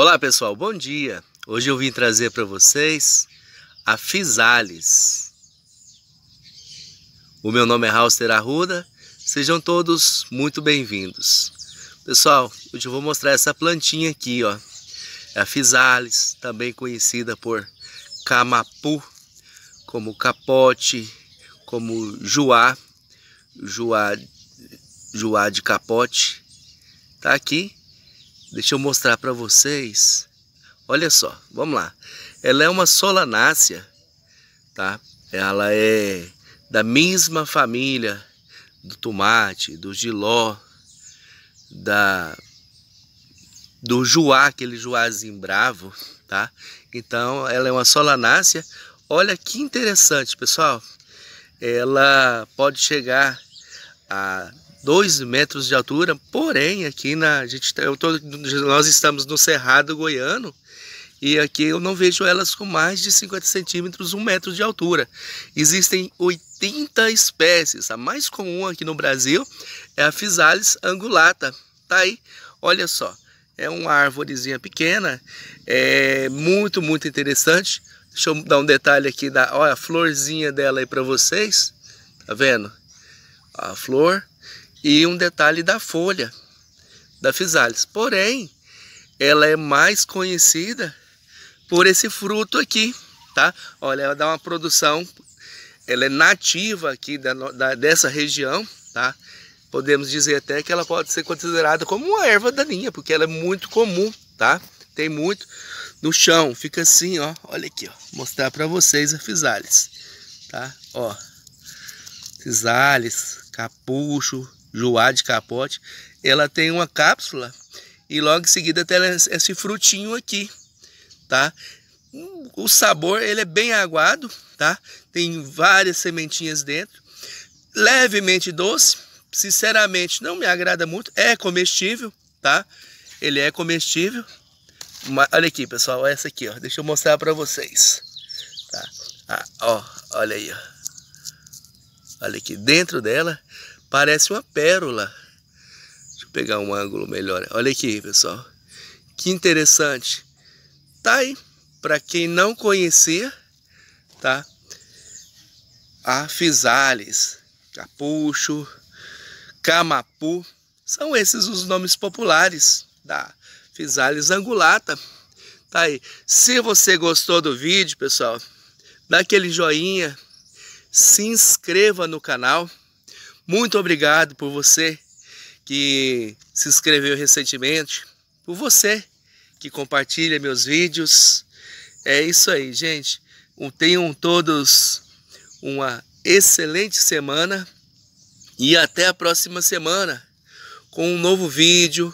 Olá pessoal, bom dia. Hoje eu vim trazer para vocês a Fisales. O meu nome é Halster Arruda. Sejam todos muito bem-vindos. Pessoal, hoje eu vou mostrar essa plantinha aqui, ó. É a Fisales, também conhecida por camapu, como capote, como juá, juá, juá de capote. Tá aqui Deixa eu mostrar para vocês. Olha só, vamos lá. Ela é uma solanácea, tá? Ela é da mesma família do tomate, do giló, da do juá, aquele juazinho bravo, tá? Então, ela é uma solanácea. Olha que interessante, pessoal. Ela pode chegar a 2 metros de altura, porém aqui na gente tá, tô, nós estamos no Cerrado Goiano e aqui eu não vejo elas com mais de 50 centímetros, 1 metro de altura. Existem 80 espécies, a mais comum aqui no Brasil é a Physalis angulata, tá aí, olha só, é uma árvorezinha pequena, é muito, muito interessante. Deixa eu dar um detalhe aqui, da, olha a florzinha dela aí para vocês, tá vendo? A flor, e um detalhe da folha da Physalis. Porém, ela é mais conhecida por esse fruto aqui, tá? Olha, ela dá uma produção, ela é nativa aqui da, da, dessa região, tá? Podemos dizer até que ela pode ser considerada como uma erva daninha, porque ela é muito comum, tá? Tem muito no chão, fica assim, ó. Olha aqui, ó. mostrar para vocês a Physalis, tá? Ó. Physalis, capucho, Joá de capote, ela tem uma cápsula e logo em seguida tem esse frutinho aqui, tá? O sabor ele é bem aguado, tá? Tem várias sementinhas dentro, levemente doce. Sinceramente, não me agrada muito. É comestível, tá? Ele é comestível. Mas, olha aqui, pessoal, essa aqui, ó. Deixa eu mostrar para vocês. Tá? Ah, ó, olha aí, ó. Olha aqui dentro dela Parece uma pérola. Deixa eu pegar um ângulo melhor. Olha aqui, pessoal. Que interessante. Tá aí. Para quem não conhecia, tá? A Fisales, Capucho, Camapu. São esses os nomes populares da Fisales angulata. Tá aí. Se você gostou do vídeo, pessoal, dá aquele joinha, se inscreva no canal. Muito obrigado por você que se inscreveu recentemente, por você que compartilha meus vídeos. É isso aí, gente. Tenham todos uma excelente semana e até a próxima semana com um novo vídeo